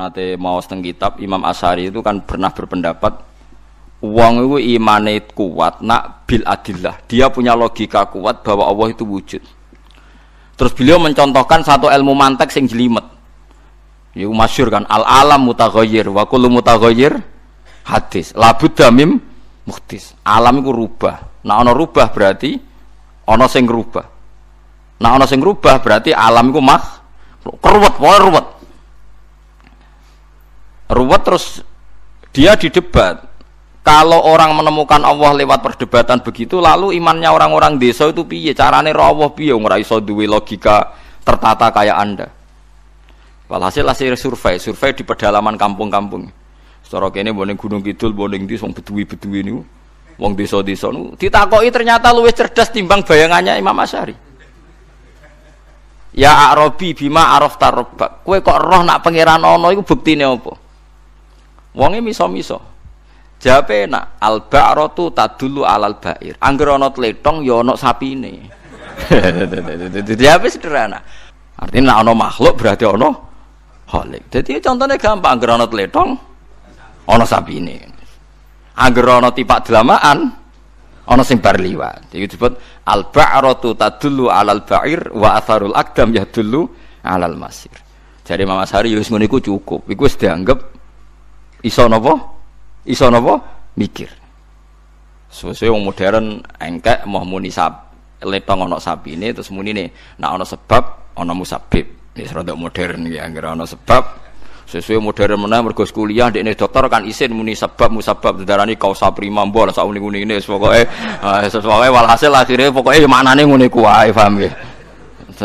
nate mau teng kitab Imam Asari itu kan pernah berpendapat Uang itu imane kuat nak bil adillah. Dia punya logika kuat bahwa Allah itu wujud. Terus beliau mencontohkan satu ilmu mantek sing jelimet. Iku masyur kan al alam mutaghayyir wa kullu mutaghayyir hadis. Labud damim muhtis. Alam itu rubah. Nah ono rubah berarti ono sing rubah. Nah ono sing rubah berarti alam itu mah keruwet, keruwet ruwet terus dia didebat. Kalau orang menemukan Allah lewat perdebatan begitu, lalu imannya orang-orang desa itu piye? Carane roh Allah piye? Ora iso duwe logika tertata kayak Anda. Walhasil hasil survei, survei di pedalaman kampung-kampung. Secara kene boning Gunung Kidul, boning di song bedui-bedui niku. Wong desa-desa niku ditakoki ternyata luwih cerdas timbang bayangannya Imam Asy'ari. Ya Arabi bima araf tarobak. Kue kok roh nak pangeran ono itu bukti apa? Wonge miso-miso. Jape nak al ba'ratu tadulu alal ba'ir. Angger ana tletong ya ana sapine. Jape sederhana. Artinya nak ana makhluk berarti ana khalik. Jadi contohnya gampang angger ana tletong ana sapine. Angger ana tipak delamaan ana sing bar liwat. Iki disebut al ba'ratu tadulu alal ba'ir wa atharul aqdam yadullu alal masir. Jadi Mama Sari Yus ya iku cukup. Iku wis dianggap iso napa? Iso napa? Mikir. Sesuai yang modern engkek mau muni sab lepang ono sapi ini terus muni nih nak ono sebab ono musabib ini serodok modern ya anggar ono sebab sesuai modern mana mergo kuliah di ini dokter kan isin muni sebab musabab ini kausa prima mbol sak uning uning ini pokoknya eh, sesuai walhasil akhirnya pokoknya mana nih nguni kuai paham ya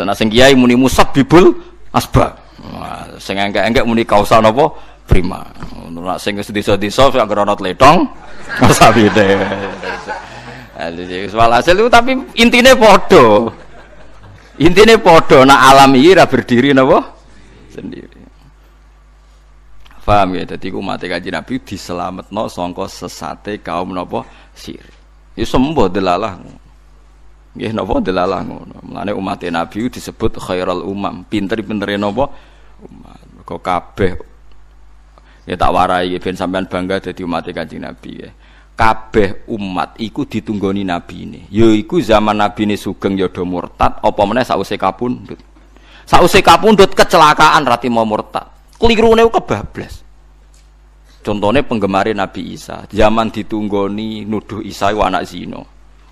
nah sing kiai muni musabibul asbab engke nah, engkek muni kausa nopo prima. Nek sing wis desa-desa anggere ana tletong sabite. Walhasil itu tapi intine podo, Intine padha nek alam iki ora berdiri napa sendiri. Faham ya, Jadi ku Nabi kaji Nabi no songko sesate kaum sir, syirik. semua ya sembo delalah. Nggih nabo delalah ngono. Mulane umat Nabi disebut khairul umam, pinter pinter nabo, Kok kabeh Ya tak warai ya, ben sampean bangga dadi umat Kanjeng Nabi ya. Kabeh umat iku ditunggoni nabi ini. Ya iku zaman nabi ini sugeng ya do murtad apa meneh sause kapundhut. Sause kapundhut kecelakaan rati mau murtad. Kelirune kebablas. Contohnya penggemar Nabi Isa, zaman ditunggoni nuduh Isa itu anak zino.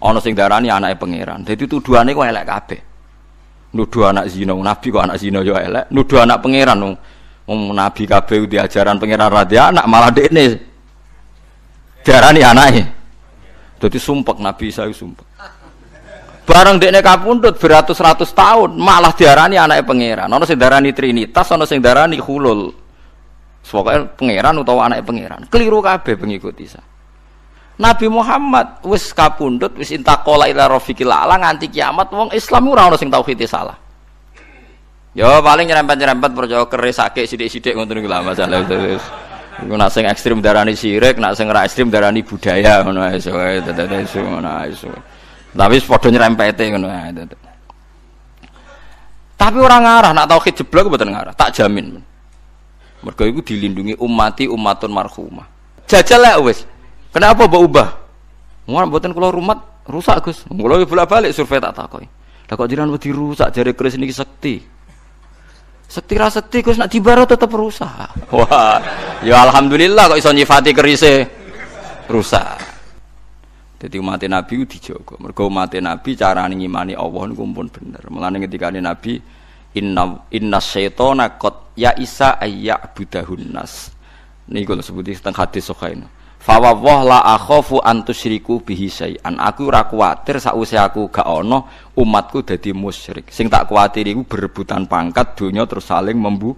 Ono sing darani anaknya pangeran. Jadi tuduhannya kok elek kabeh. Nuduh anak zino, Nabi kok anak zino ya elek. Nuduh anak pangeran Wong nabi kabeh di ajaran pangeran Radia anak malah dek nih, diarani anake. Dadi sumpek nabi saya sumpek. barang dekne kapundut beratus-ratus tahun malah diarani anake pangeran. Ana sing darani trinitas, ana sing nih hulul. semoga pangeran utawa anake pangeran. Keliru kabeh pengikut Isa. Nabi Muhammad wis kapundhut wis intakola ila rafiqil ala nganti kiamat wong Islam ora ono sing tauhid salah. Yo ya, paling nyerempet-nyerempet percaya keris sakit sidik-sidik ngoten iku lah masalah terus. Iku nak sing ekstrim darani sirik, nak sing ra ekstrim darani budaya ngono ae iso ae iso ngono ae iso. Tapi padha nyerempete ngono ae. Tapi orang ngarah nak tauhid jeblok mboten ngarah, tak jamin. Mergo iku dilindungi umati umatun marhumah. Jajal lek wis. Kenapa mbok ubah? Mun mboten kula rumat rusak Gus. Kula bolak-balik survei tak takoki. Lah kok jiran wedi rusak jare keris niki sekti. Sekti setikus Gus nak dibaro tetep rusak. Wah, ya alhamdulillah kok iso nyifati kerise rusak. Jadi umat Nabi dijogo. Mergo umat Nabi cara ngimani Allah niku pun bener. Mulane ketika Nabi inna inna syaitana kot ya isa ayak budahunas ini kalau sebuti tentang hadis sahih. Fawawah la akhofu antusriku bihi syai'an. Aku ora kuwatir sakwise aku gak ono umatku dadi musyrik. Sing tak kuwatir iku berebutan pangkat dunia terus saling membu.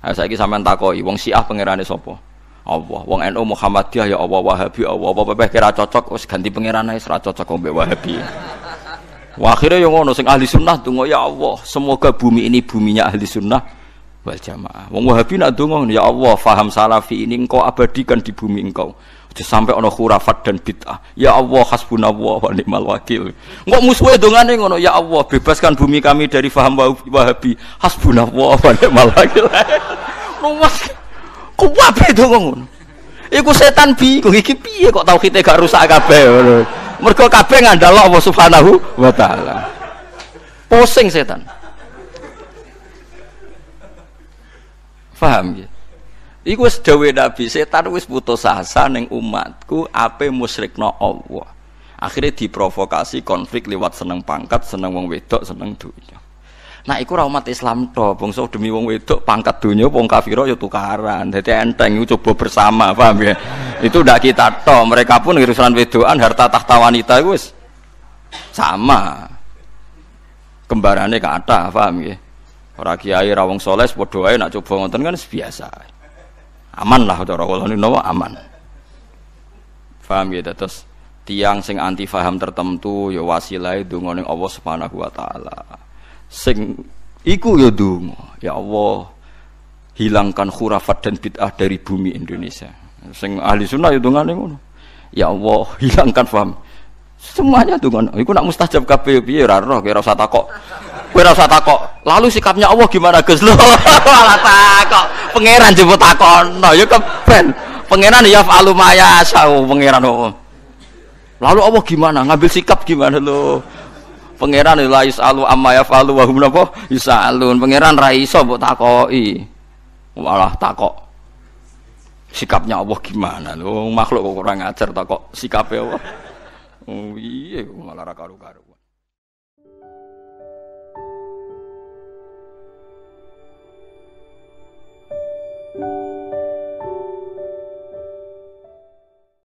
Ha nah, saiki sampean takoki wong Syiah pangerane sapa? Allah. Wong NU Muhammadiyah ya Allah Wahabi ya Allah. Apa pepeh kira cocok wis ganti pangeran ae ora cocok mbek Wahabi. Wah akhirnya yang ngono sing ahli sunnah tunggu ya Allah semoga bumi ini buminya ahli sunnah wal jamaah. Wong Wahabi nak donga ya Allah faham salafi ini engkau abadikan di bumi engkau. sampai ono khurafat dan bid'ah. Ya Allah hasbunallah wa ni'mal wakil. Engkau musuhe dongane ngono ya Allah bebaskan bumi kami dari faham Wahabi. Hasbunallah wa ni'mal wakil. Rumus kuwabe donga ngono. Iku setan bingung iki piye kok tau kita gak rusak kabeh ngono. Mergo kabeh ngandel Allah Subhanahu wa taala. Pusing setan. Paham ya? Iku wis dawuhe Nabi, setan wis putus asa ning umatku ape musyrikno Allah. Akhirnya diprovokasi konflik lewat seneng pangkat, seneng wong wedok, seneng dunia. Nah, iku ra umat Islam to, bangsa demi wong wedok, pangkat dunia wong kafiro ya tukaran. Dadi enteng coba bersama, paham ya? Itu ndak kita to, mereka pun urusan wedokan, harta tahta wanita iku wis sama. Kembarane kata, paham ya? Ora kiai ra wong saleh padha wae nak coba ngoten kan biasa. Aman lah cara kula niku aman. Paham ya terus tiang sing anti faham tertentu ya wasilahe donga ning Allah Subhanahu wa taala. Sing iku ya donga, ya Allah hilangkan khurafat dan bid'ah dari bumi Indonesia. Sing ahli sunnah ya dongane ngono. Ya Allah, hilangkan paham. Semuanya dongane. Iku nak mustajab kabeh piye ora roh kira usah takok gue rasa takok. Lalu sikapnya Allah gimana, guys lo, malah takok. Pangeran no takono ya keben. Pangeran ya falumaya, sahu pangeran oh. Lalu Allah gimana? Ngambil sikap gimana lo? Pangeran lais alu amma falu wahum nopo bisa alun Pangeran raiso buat mbok takoki. Malah takok. Sikapnya Allah gimana lo? Makhluk kurang ajar takok sikapnya Allah. Oh iya malah ra karu-karu. thank you